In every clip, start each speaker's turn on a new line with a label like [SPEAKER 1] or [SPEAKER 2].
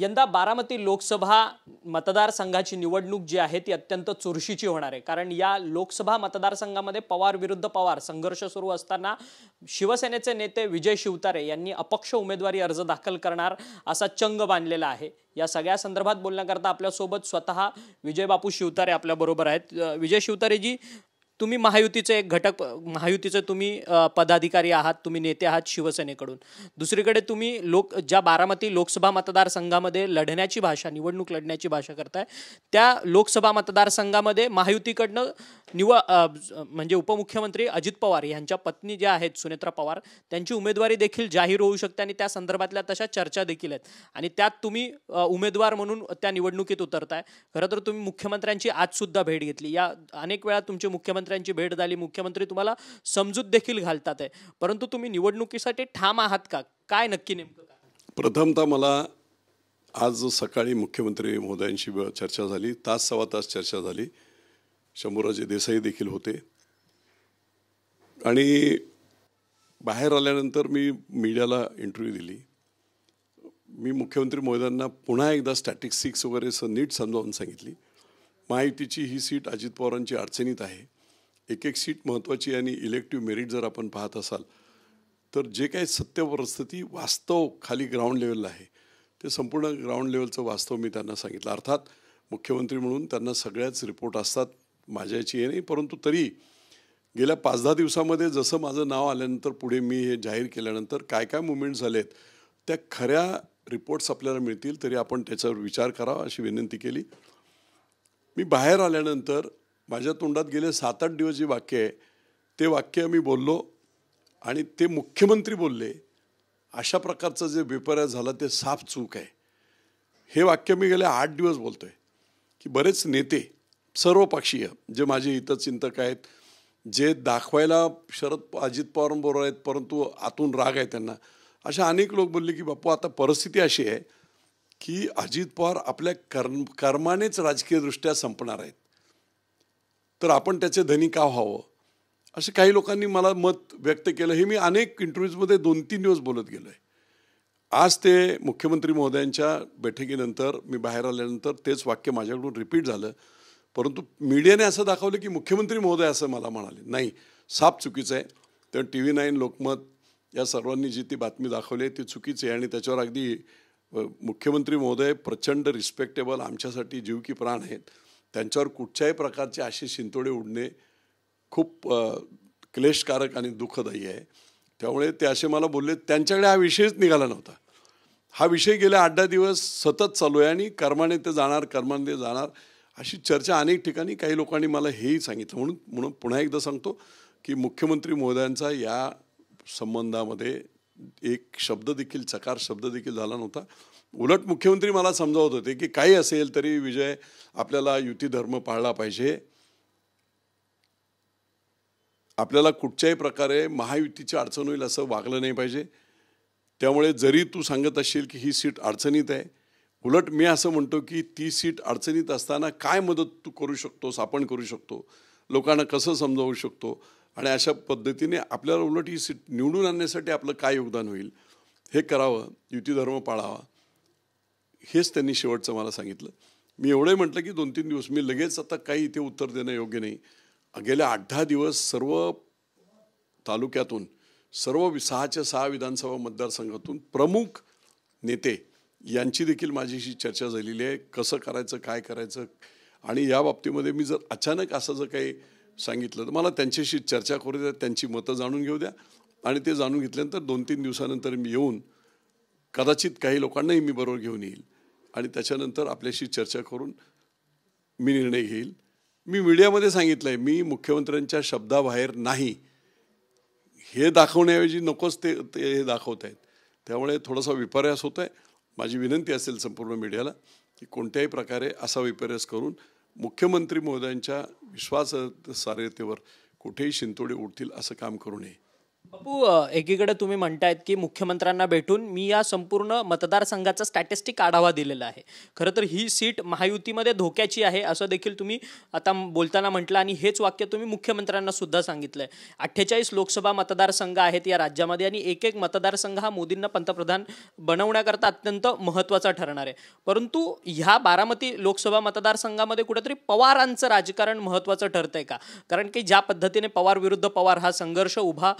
[SPEAKER 1] यंदा बारामती लोकसभा मतदारसंघाची निवडणूक जी आहे ती अत्यंत चुरशीची होणार आहे कारण या लोकसभा मतदारसंघामध्ये पवार विरुद्ध पवार संघर्ष सुरू असताना शिवसेनेचे नेते विजय शिवतारे यांनी अपक्ष उमेदवारी अर्ज दाखल करणार असा चंग बांधलेला आहे या सगळ्या संदर्भात बोलण्याकरता आपल्यासोबत स्वतः विजय बापू शिवतारे आपल्याबरोबर आहेत विजय शिवतारेजी तुम्ही महायुतीचे एक घटक महायुतीचे तुम्ही पदाधिकारी आहात तुम्ही नेते आहात शिवसेनेकडून दुसरीकडे तुम्ही लोक ज्या बारामती लोकसभा मतदारसंघामध्ये लढण्याची भाषा निवडणूक लढण्याची भाषा करताय त्या लोकसभा मतदारसंघामध्ये महायुतीकडनं निवा म्हणजे उपमुख्यमंत्री अजित पवार यांच्या पत्नी ज्या आहेत सुनेत्रा पवार त्यांची उमेदवारी देखील जाहीर होऊ शकते आणि त्या संदर्भातल्या तशा चर्चा देखील आहेत आणि त्यात तुम्ही उमेदवार म्हणून त्या निवडणुकीत उतरताय खरं तर तुम्ही मुख्यमंत्र्यांची आजसुद्धा भेट घेतली या अनेक वेळा तुमची मुख्यमंत्र्यांची भेट झाली मुख्यमंत्री तुम्हाला समजूत देखील घालतात आहे परंतु तुम्ही निवडणुकीसाठी ठाम आहात का काय नक्की नेमकं
[SPEAKER 2] प्रथमतः मला आज सकाळी मुख्यमंत्री महोदयांशी चर्चा झाली तास सव्वा तास चर्चा झाली शंभूराजे देसाई देखील होते आणि बाहेर आल्यानंतर मी मीडियाला इंटरव्ह्यू दिली मी मुख्यमंत्री महोदयांना पुन्हा एकदा स्टॅटिस्टिक्स वगैरे स नीट समजावून सांगितली महायुतीची ही सीट अजित पवारांची अडचणीत आहे एक एक सीट महत्त्वाची आणि इलेक्टिव्ह मेरिट जर आपण पाहत असाल तर जे काही सत्य परिस्थिती वास्तव खाली ग्राउंड लेवलला आहे ते संपूर्ण ग्राउंड लेवलचं वास्तव मी त्यांना सांगितलं अर्थात मुख्यमंत्री म्हणून त्यांना सगळ्याच रिपोर्ट असतात माझ्याची हे नाही परंतु तरी गेल्या पाच दहा दिवसामध्ये जसं माझं नाव आल्यानंतर पुढे मी हे जाहीर केल्यानंतर काय काय मुवमेंट झालेत त्या खऱ्या रिपोर्ट्स आपल्याला मिळतील तरी आपण त्याच्यावर विचार करावा अशी विनंती केली मी बाहेर आल्यानंतर माझ्या तोंडात गेले सात आठ दिवस जे वाक्य आहे ते वाक्य मी बोललो आणि ते मुख्यमंत्री बोलले अशा प्रकारचं जे विपर्याय झाला ते साफ चूक आहे हे वाक्य मी गेले आठ दिवस बोलतो आहे की बरेच नेते सर्वपक्षीय जे माझे हितचिंतक आहेत जे दाखवायला शरद अजित पवारांबरोबर आहेत परंतु आतून राग आहे त्यांना अशा अनेक लोक बोलले की बापू आता परिस्थिती अशी आहे की अजित पवार आपल्या कर्म कर्मानेच दृष्ट्या संपणार आहेत तर आपण त्याचे धनी का व्हावं असे काही लोकांनी मला मत व्यक्त केलं हे मी अनेक इंटरव्ह्यूजमध्ये दोन तीन दिवस बोलत गेलो आहे आज ते मुख्यमंत्री महोदयांच्या बैठकीनंतर मी बाहेर आल्यानंतर तेच वाक्य माझ्याकडून रिपीट झालं परंतु मीडियाने असं दाखवलं की मुख्यमंत्री महोदय असं मला म्हणाले नाही साप चुकीचं आहे तर टी व्ही नाईन लोकमत या सर्वांनी जी ती बातमी दाखवली आहे ती चुकीची आहे आणि त्याच्यावर अगदी मुख्यमंत्री महोदय प्रचंड रिस्पेक्टेबल आमच्यासाठी जीव की प्राण आहेत त्यांच्यावर कुठच्याही प्रकारचे असे शिंतोडे उडणे खूप क्लेशकारक आणि दुःखदायी आहे त्यामुळे ते असे मला बोलले त्यांच्याकडे हा विषयच निघाला नव्हता हा विषय गेल्या आठ दहा दिवस सतत चालू आहे आणि कर्माने ते जाणार कर्माने जाणार अशी चर्चा अनेक ठिकाणी काही लोकांनी मला हेही सांगितलं म्हणून म्हणून पुन्हा एकदा सांगतो की मुख्यमंत्री महोदयांचा या संबंधामध्ये एक शब्द देखील चकार शब्द देखील झाला नव्हता उलट मुख्यमंत्री मला समजावत होते की काही असेल तरी विजय आपल्याला युती धर्म पाळला पाहिजे आपल्याला कुठच्याही प्रकारे महायुतीची अडचण होईल असं वागलं नाही पाहिजे त्यामुळे जरी तू सांगत असशील की ही सीट अडचणीत आहे उलट मी असं म्हणतो की ती सीट अडचणीत असताना काय मदत तू करू शकतोस आपण करू शकतो लोकांना कसं समजावू शकतो आणि अशा पद्धतीने आपल्याला उलट ही सीट निवडून आणण्यासाठी आपलं काय योगदान होईल हे करावं युतीधर्म पाळावा हेच त्यांनी शेवटचं मला सांगितलं मी एवढंही म्हटलं की दोन तीन दिवस मी लगेच आता काही इथे उत्तर देणं योग्य नाही गेल्या आठ दहा दिवस सर्व तालुक्यातून सर्व सहाच्या सहा विधानसभा मतदारसंघातून प्रमुख नेते यांची देखील माझ्याशी चर्चा झालेली आहे कसं करायचं काय करायचं आणि या बाबतीमध्ये मी जर अचानक असं जर काही सांगितलं तर मला त्यांच्याशी चर्चा करू द्या त्यांची मतं जाणून घेऊ द्या आणि ते जाणून घेतल्यानंतर दोन तीन दिवसानंतर मी येऊन कदाचित काही लोकांनाही मी बरोबर घेऊन येईल आणि त्याच्यानंतर आपल्याशी चर्चा करून मी निर्णय घेईल मी मीडियामध्ये सांगितलं आहे मी मुख्यमंत्र्यांच्या शब्दाबाहेर नाही हे दाखवण्याऐवजी नकोच ते हे दाखवत आहेत त्यामुळे थोडासा विपर्यास होत आहे माझी विनंती असेल संपूर्ण मीडियाला की कोणत्याही प्रकारे असा विपर्यास करून मुख्यमंत्री महोदयांच्या विश्वासार्हतेवर कुठेही शिंतोडे उठतील असं काम करू नये
[SPEAKER 1] पप्पू एकीकडे तुम्ही म्हणतायत की मुख्यमंत्र्यांना भेटून मी या संपूर्ण मतदारसंघाचा स्टॅटिस्टिक आढावा दिलेला आहे खरं तर ही सीट महायुतीमध्ये धोक्याची आहे असं देखील तुम्ही आता बोलताना म्हटलं आणि हेच वाक्य तुम्ही मुख्यमंत्र्यांना सुद्धा सांगितलंय अठ्ठेचाळीस लोकसभा मतदारसंघ आहेत या राज्यामध्ये आणि एक एक मतदारसंघ हा मोदींना पंतप्रधान बनवण्याकरता अत्यंत महत्त्वाचा ठरणार आहे परंतु ह्या बारामती लोकसभा मतदारसंघामध्ये कुठेतरी पवारांचं राजकारण महत्त्वाचं ठरतंय का कारण की ज्या पद्धतीने पवार विरुद्ध पवार हा संघर्ष उभा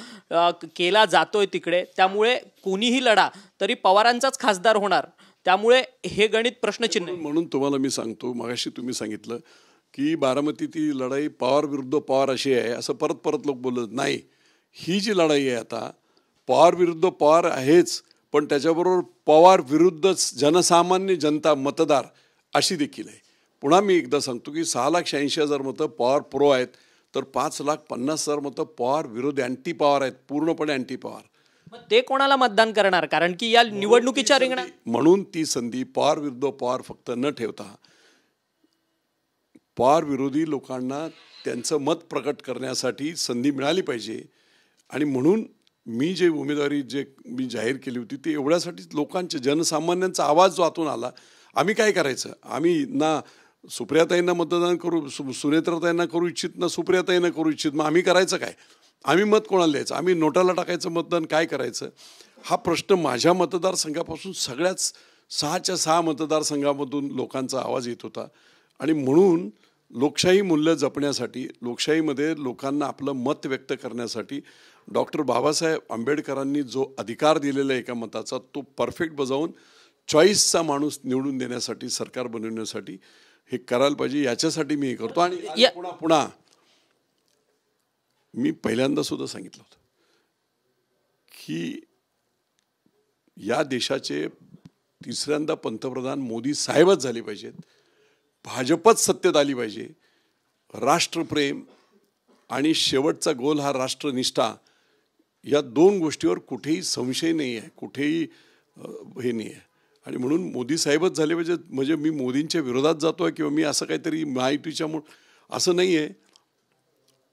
[SPEAKER 1] केला जातोय तिकडे त्यामुळे कोणीही लढा तरी पवारांचाच खासदार होणार त्यामुळे हे गणित
[SPEAKER 2] प्रश्नचिन्ह म्हणून तुम्हाला मी सांगतो मगाशी तुम्ही सांगितलं की बारामतीची लढाई पवार विरुद्ध पवार अशी आहे असं परत परत लोक बोलत नाही ही जी लढाई आहे आता पवार विरुद्ध पवार आहेच पण त्याच्याबरोबर पवार विरुद्धच जनसामान्य जनता मतदार अशी देखील आहे पुन्हा मी एकदा सांगतो की सहा लाख शहाऐंशी हजार मतं पवार प्रो आहेत तर पाच लाख पन्नास हजार मतं पॉवर विरोध अँटी पॉवर आहेत पूर्णपणे अँटी
[SPEAKER 1] पॉवर ते कोणाला मतदान करणार कारण की या निवडणुकीच्या रिंगणात
[SPEAKER 2] म्हणून ती संधी पॉवर विरुद्ध पॉवर फक्त न ठेवता पॉवर विरोधी लोकांना त्यांचं मत प्रकट करण्यासाठी संधी मिळाली पाहिजे आणि म्हणून मी जे उमेदवारी जे मी जाहीर केली होती ते एवढ्यासाठी लोकांचे जनसामान्यांचा आवाज जो आतून आला आम्ही काय करायचं आम्ही ना सुप्रियाताईंना मतदान करू सु करू इच्छित ना सुप्रियाताईंना करू इच्छित मग आम्ही करायचं काय आम्ही मत कोणाला द्यायचं आम्ही नोटाला टाकायचं मतदान काय करायचं हा प्रश्न माझ्या मतदारसंघापासून सगळ्याच सहाच्या सहा मतदारसंघामधून लोकांचा आवाज येत होता आणि म्हणून लोकशाही मूल्य जपण्यासाठी लोकशाहीमध्ये लोकांना आपलं मत व्यक्त करण्यासाठी डॉक्टर बाबासाहेब आंबेडकरांनी जो अधिकार दिलेला आहे एका मताचा तो परफेक्ट बजावून चॉईसचा माणूस निवडून देण्यासाठी सरकार बनवण्यासाठी हे करायला पाहिजे याच्यासाठी मी हे करतो आणि पुन्हा पुन्हा मी पहिल्यांदा सुद्धा सांगितलं होतं की या देशाचे तिसऱ्यांदा पंतप्रधान मोदी साहेबच झाले पाहिजेत भाजपच सत्तेत आली पाहिजे राष्ट्रप्रेम आणि शेवटचा गोल हा राष्ट्रनिष्ठा या दोन गोष्टीवर कुठेही संशय नाही आहे कुठेही हे नाही आहे आणि म्हणून मोदी साहेबच झाले पाहिजे म्हणजे मी मोदींच्या विरोधात जातो आहे किंवा मी असं काहीतरी माहितीच्या मूळ असं नाही आहे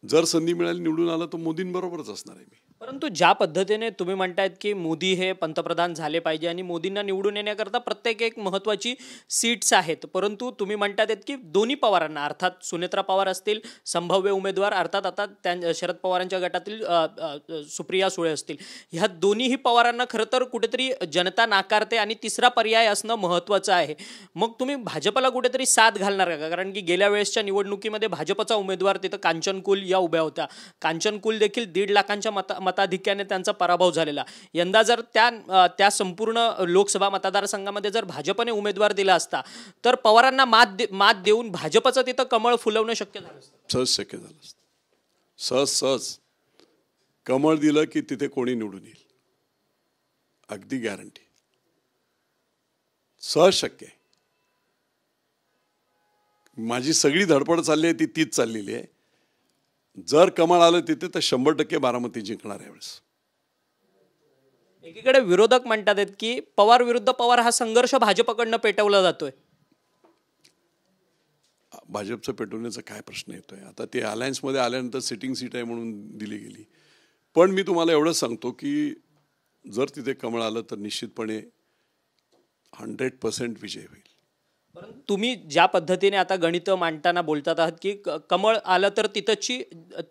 [SPEAKER 2] जर संधी मिळाली निवडून आलं तर मोदींबरोबरच असणार आहे मी
[SPEAKER 1] परंतु ज्या पद्धतीने तुम्ही म्हणतायत की मोदी हे पंतप्रधान झाले पाहिजे आणि मोदींना निवडून येण्याकरता प्रत्येक एक महत्त्वाची सीट्स आहेत परंतु तुम्ही म्हणतात की दोन्ही पवारांना अर्थात सुनेत्रा पवार असतील संभाव्य उमेदवार अर्थात आता त्या शरद पवारांच्या गटातील सुप्रिया सुळे असतील ह्या दोन्हीही पवारांना खरं तर कुठेतरी जनता नाकारते आणि तिसरा पर्याय असणं महत्त्वाचं आहे मग तुम्ही भाजपला कुठेतरी साथ घालणार का कारण की गेल्या वेळेसच्या निवडणुकीमध्ये भाजपचा उमेदवार तिथं कांचनकुल या उभ्या होत्या कांचनकुल देखील दीड लाखांच्या मता मताधिक्याने त्यांचा पराभव झालेला यंदा जर त्या त्या संपूर्ण लोकसभा मतदारसंघामध्ये जर भाजपने उमेदवार दिला असता तर पवारांना मात दे मात देऊन भाजपचं तिथं कमळ फुलवणं शक्य झालं
[SPEAKER 2] सहज शक्य झालं सहज सहज कमळ दिलं की तिथे कोणी निवडून येईल अगदी गॅरंटी सहज शक्य माझी सगळी धडपड चालली आहे ती तीच चाललेली आहे जर कमळ आलं तिथे तर शंभर टक्के बारामती जिंकणार यावेळेस
[SPEAKER 1] एकीकडे विरोधक म्हणतात आहेत की पवार विरुद्ध पवार हा संघर्ष भाजपकडनं पेटवला जातोय
[SPEAKER 2] भाजपचं पेटवण्याचा काय प्रश्न येतोय आता ते अलायन्समध्ये आल्यानंतर सिटिंग सीट आहे म्हणून दिली गेली पण मी तुम्हाला एवढं सांगतो की जर तिथे कमळ आलं तर निश्चितपणे हंड्रेड पर्सेंट विजय
[SPEAKER 1] होईल तुम्ही ज्या पद्धतीने आता गणितं मांडताना बोलतात आहात की कमळ आलं तर तिथंची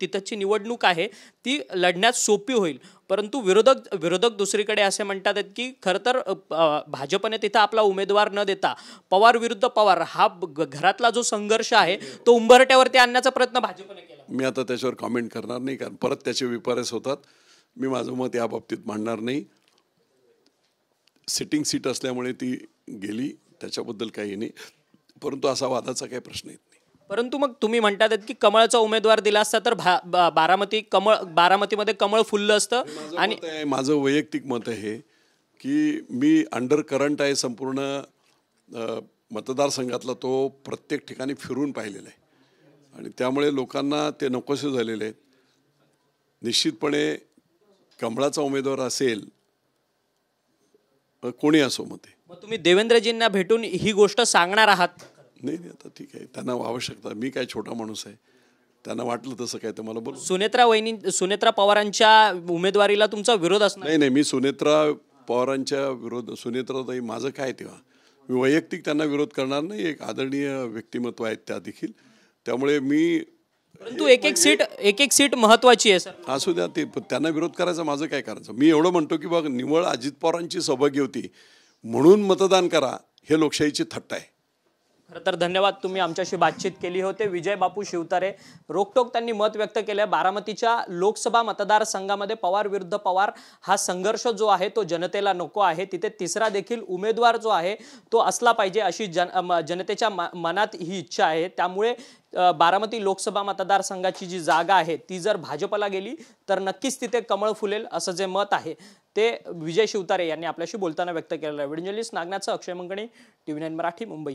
[SPEAKER 1] तिथंची निवडणूक आहे ती लढण्यात सोपी होईल परंतु विरोधक विरोधक दुसरीकडे असे म्हणतात की खरं तर भाजपने तिथं आपला उमेदवार न देता पवार विरुद्ध पवार हा घरातला जो संघर्ष आहे तो उंबरट्यावरती आणण्याचा प्रयत्न भाजपने
[SPEAKER 2] केला मी आता त्याच्यावर कॉमेंट करणार नाही कारण परत त्याचे विपरेस होतात मी माझं मत या बाबतीत मांडणार नाही सिटिंग सीट असल्यामुळे ती गेली त्याच्याबद्दल काही नाही परंतु असा वादाचा काही प्रश्न येत नाही
[SPEAKER 1] परंतु मग तुम्ही म्हणतात की कमळाचा उमेदवार दिला असता तर भा, बारामती कमळ बारामतीमध्ये कमळ फुललं असतं आणि माझं
[SPEAKER 2] वैयक्तिक मत आहे की मी अंडर करंट आहे संपूर्ण मतदारसंघातला तो प्रत्येक ठिकाणी फिरून पाहिलेला आहे आणि त्यामुळे लोकांना ते नकोसे झालेले आहेत निश्चितपणे कमळाचा उमेदवार असेल कोणी असो मग ते
[SPEAKER 1] तुम्ही देवेंद्रजींना भेटून ही गोष्ट सांगणार आहात
[SPEAKER 2] नाही नाही आता ठीक आहे त्यांना आवश्यकता मी काय छोटा माणूस आहे त्यांना वाटलं
[SPEAKER 1] तसं काय तर मला बोल सुनेत्रा वहिनी सुनेत्रा पवारांच्या उमेदवारीला तुमचा विरोध असणार नाही
[SPEAKER 2] नाही मी सुनेत्रा पवारांच्या विरोध ताई माझं काय तेव्हा मी वैयक्तिक त्यांना विरोध करणार नाही एक आदरणीय व्यक्तिमत्व आहेत त्या देखील त्यामुळे मी परंतु एक एक सीट एक एक सीट महत्वाची आहे सर असू द्या ते त्यांना विरोध करायचा माझं काय करायचं मी एवढं म्हणतो की बघ निवळ अजित पवारांची सहभागी होती म्हणून मतदान करा हे लोकशाहीची थट्ट आहे
[SPEAKER 1] खरं तर धन्यवाद तुम्ही आमच्याशी बातचीत केली होते विजय बापू शिवतारे रोकटोक त्यांनी मत व्यक्त केलं आहे बारामतीच्या लोकसभा मतदारसंघामध्ये पवार विरुद्ध पवार हा संघर्ष जो आहे तो जनतेला नको आहे तिथे तिसरा देखील उमेदवार जो आहे तो असला पाहिजे अशी जन जनतेच्या मनात ही इच्छा आहे त्यामुळे बारामती लोकसभा मतदारसंघाची जी जागा आहे ती जर भाजपला गेली तर नक्कीच तिथे कमळ फुलेल असं जे मत आहे ते विजय शिवतारे यांनी आपल्याशी बोलताना व्यक्त केलेलं आहे विडंजलीस नागनाथचं Akshay Mangane T V nine Marathi Mumbai